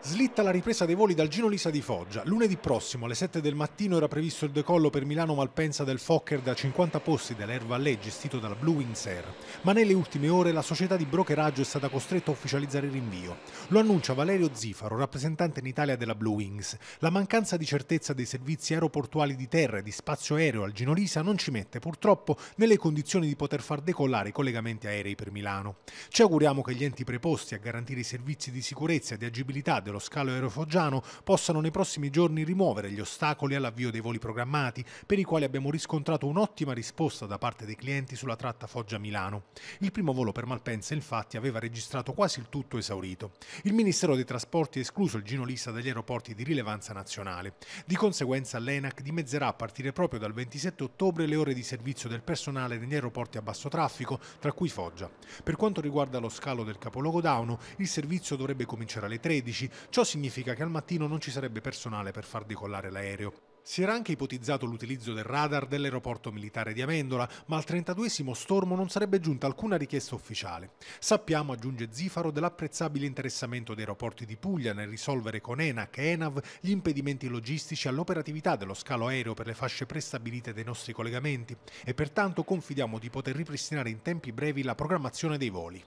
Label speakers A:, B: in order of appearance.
A: Slitta la ripresa dei voli dal Gino Lisa di Foggia. Lunedì prossimo alle 7 del mattino era previsto il decollo per Milano Malpensa del Fokker da 50 posti dell'Air Valley gestito dalla Blue Wings Air. Ma nelle ultime ore la società di brokeraggio è stata costretta a ufficializzare il rinvio. Lo annuncia Valerio Zifaro, rappresentante in Italia della Blue Wings. La mancanza di certezza dei servizi aeroportuali di terra e di spazio aereo al Gino Lisa non ci mette purtroppo nelle condizioni di poter far decollare i collegamenti aerei per Milano. Ci auguriamo che gli enti preposti a garantire i servizi di sicurezza e di agibilità dello dello scalo aerofogiano possano nei prossimi giorni rimuovere gli ostacoli all'avvio dei voli programmati, per i quali abbiamo riscontrato un'ottima risposta da parte dei clienti sulla tratta Foggia-Milano. Il primo volo per Malpensa, infatti, aveva registrato quasi il tutto esaurito. Il Ministero dei Trasporti ha escluso il ginolista dagli aeroporti di rilevanza nazionale. Di conseguenza l'ENAC dimezzerà a partire proprio dal 27 ottobre le ore di servizio del personale negli aeroporti a basso traffico, tra cui Foggia. Per quanto riguarda lo scalo del capoluogo Dauno, il servizio dovrebbe cominciare alle 13, Ciò significa che al mattino non ci sarebbe personale per far decollare l'aereo. Si era anche ipotizzato l'utilizzo del radar dell'aeroporto militare di Amendola, ma al 32 stormo non sarebbe giunta alcuna richiesta ufficiale. Sappiamo, aggiunge Zifaro, dell'apprezzabile interessamento dei aeroporti di Puglia nel risolvere con ENAC e ENAV gli impedimenti logistici all'operatività dello scalo aereo per le fasce prestabilite dei nostri collegamenti e pertanto confidiamo di poter ripristinare in tempi brevi la programmazione dei voli.